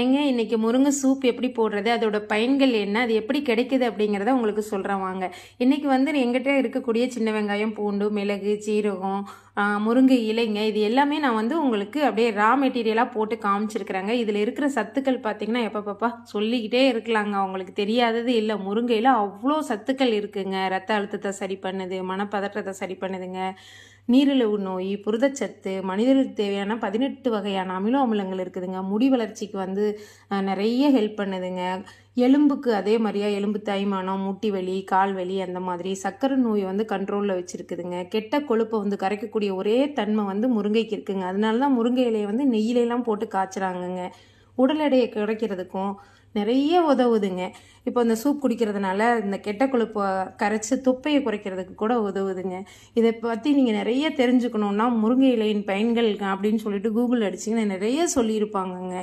ஏங்க இன்றைக்கி முருங்கை சூப் எப்படி போடுறது அதோட பயன்கள் என்ன அது எப்படி கிடைக்குது அப்படிங்கிறத உங்களுக்கு சொல்கிறேன் வாங்க இன்றைக்கி வந்து எங்கிட்ட இருக்கக்கூடிய சின்ன வெங்காயம் பூண்டு மிளகு சீரகம் முருங்கை இலைங்க இது எல்லாமே நான் வந்து உங்களுக்கு அப்படியே ரா மெட்டீரியலாக போட்டு காமிச்சிருக்கிறாங்க இதில் இருக்கிற சத்துக்கள் பார்த்திங்கன்னா பப்பா சொல்லிக்கிட்டே இருக்கலாங்க அவங்களுக்கு தெரியாதது இல்லை முருங்கையில் அவ்வளோ சத்துக்கள் இருக்குதுங்க ரத்த அழுத்தத்தை சரி பண்ணுது மனப்பதற்றத்தை சரி பண்ணுதுங்க நீரிழிவு நோய் புரதச்சத்து மனிதர்களுக்கு தேவையான பதினெட்டு வகையான அமில அமிலங்கள் இருக்குதுங்க முடி வளர்ச்சிக்கு வந்து நிறைய ஹெல்ப் பண்ணுதுங்க எலும்புக்கு அதே மாதிரியா எலும்பு தைமானம் முட்டி வலி கால் வலி அந்த மாதிரி சர்க்கரை நோய் வந்து கண்ட்ரோலில் வச்சுருக்குதுங்க கெட்ட கொழுப்பை வந்து கரைக்கக்கூடிய ஒரே தன்மை வந்து முருங்கைக்கு இருக்குதுங்க அதனால தான் முருங்கை இலையை வந்து நெய்யிலெலாம் போட்டு காய்ச்சுறாங்கங்க உடல் எடையை குறைக்கிறதுக்கும் நிறைய உதவுதுங்க இப்போ இந்த சூப் குடிக்கிறதுனால இந்த கெட்ட கொழுப்பை கரைச்சி துப்பையை குறைக்கிறதுக்கு கூட உதவுதுங்க இதை பற்றி நீங்கள் நிறைய தெரிஞ்சுக்கணுன்னா முருங்கை இலையின் பயன்கள் அப்படின்னு சொல்லிட்டு கூகுள் அடிச்சிங்கன்னா நிறைய சொல்லியிருப்பாங்கங்க